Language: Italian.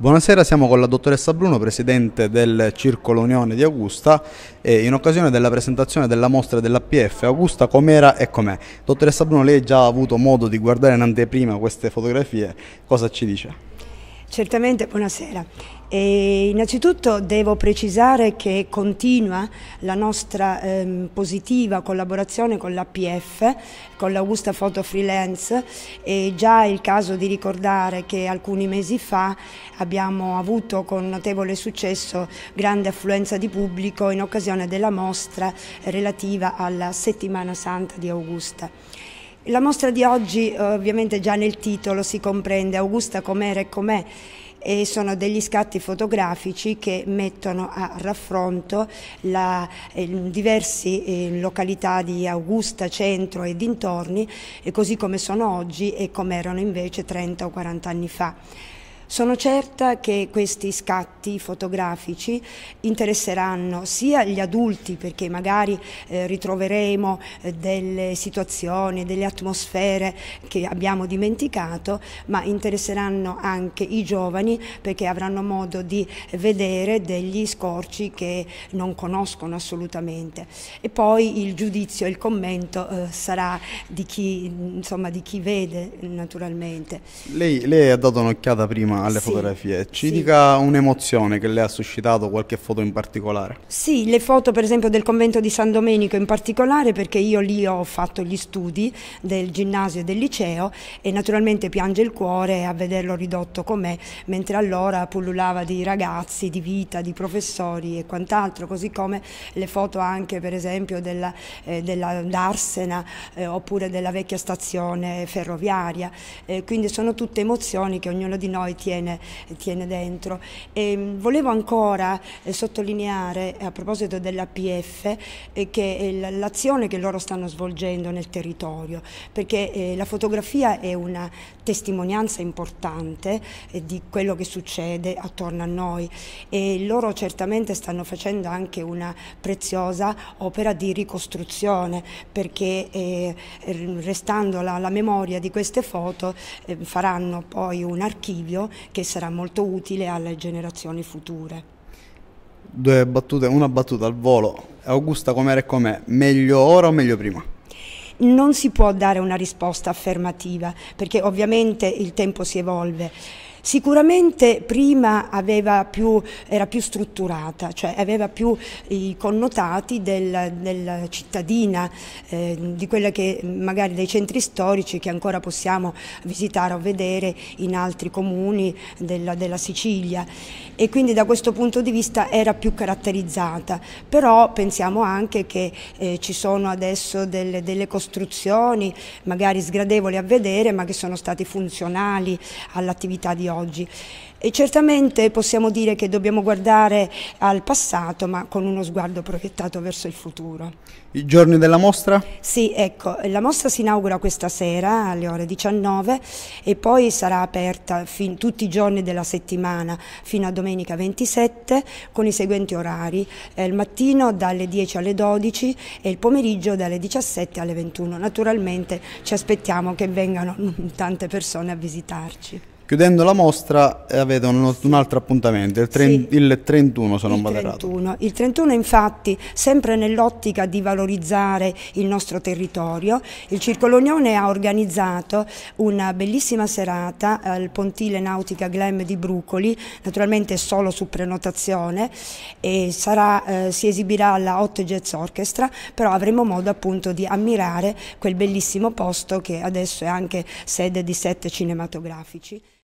Buonasera, siamo con la dottoressa Bruno, presidente del Circolo Unione di Augusta, e in occasione della presentazione della mostra dell'APF Augusta com'era e com'è. Dottoressa Bruno, lei ha già avuto modo di guardare in anteprima queste fotografie, cosa ci dice? Certamente, buonasera. E innanzitutto devo precisare che continua la nostra ehm, positiva collaborazione con l'APF, con l'Augusta Foto Freelance. È già il caso di ricordare che alcuni mesi fa abbiamo avuto con notevole successo grande affluenza di pubblico in occasione della mostra relativa alla Settimana Santa di Augusta. La mostra di oggi eh, ovviamente già nel titolo si comprende Augusta com'era e com'è e sono degli scatti fotografici che mettono a raffronto la, eh, diverse eh, località di Augusta, centro e dintorni, e così come sono oggi e come erano invece 30 o 40 anni fa. Sono certa che questi scatti fotografici interesseranno sia gli adulti perché magari eh, ritroveremo eh, delle situazioni, delle atmosfere che abbiamo dimenticato, ma interesseranno anche i giovani perché avranno modo di vedere degli scorci che non conoscono assolutamente. E poi il giudizio e il commento eh, sarà di chi, insomma, di chi vede naturalmente. Lei, lei ha dato un'occhiata prima alle sì, fotografie. Ci sì. dica un'emozione che le ha suscitato qualche foto in particolare. Sì, le foto per esempio del convento di San Domenico in particolare perché io lì ho fatto gli studi del ginnasio e del liceo e naturalmente piange il cuore a vederlo ridotto com'è, mentre allora pullulava di ragazzi, di vita, di professori e quant'altro, così come le foto anche per esempio della, eh, della d'Arsena eh, oppure della vecchia stazione ferroviaria. Eh, quindi sono tutte emozioni che ognuno di noi ti tiene, tiene dentro. E ehm, volevo ancora eh, sottolineare, eh, a proposito dell'APF, eh, che l'azione che loro stanno svolgendo nel territorio, perché la fotografia è una testimonianza importante di quello che succede attorno a noi e loro certamente stanno facendo anche una preziosa opera di ricostruzione perché restando la, la, memoria di queste foto faranno poi un archivio che sarà molto utile alle generazioni future. Due battute, una battuta al volo. Augusta com'era e com'è? Meglio ora o meglio prima? Non si può dare una risposta affermativa perché ovviamente il tempo si evolve. Sicuramente prima più, era più strutturata, cioè aveva più i connotati del, della cittadina, eh, di quella che magari dei centri storici che ancora possiamo visitare o vedere in altri comuni della, della Sicilia e quindi da questo punto di vista era più caratterizzata, però pensiamo anche che eh, ci sono adesso delle, delle costruzioni magari sgradevoli a vedere ma che sono state funzionali all'attività di oggi. E certamente possiamo dire che dobbiamo guardare al passato ma con uno sguardo proiettato verso il futuro. I giorni della mostra? Sì, ecco, la mostra si inaugura questa sera alle ore 19 e poi sarà aperta tutti i giorni della settimana fino a domenica 27 con i seguenti orari, eh, il mattino dalle 10 alle 12 e il pomeriggio dalle 17 alle 21. Naturalmente ci aspettiamo che vengano tante persone a visitarci. Chiudendo la mostra eh, avete un, un altro appuntamento, il, sì. il 31 se non vado errato. Il 31 infatti, sempre nell'ottica di valorizzare il nostro territorio, il Circolo Unione ha organizzato una bellissima serata al Pontile Nautica Glam di Brucoli, naturalmente solo su prenotazione, e sarà, eh, si esibirà alla Hot Jazz Orchestra, però avremo modo appunto di ammirare quel bellissimo posto che adesso è anche sede di set cinematografici.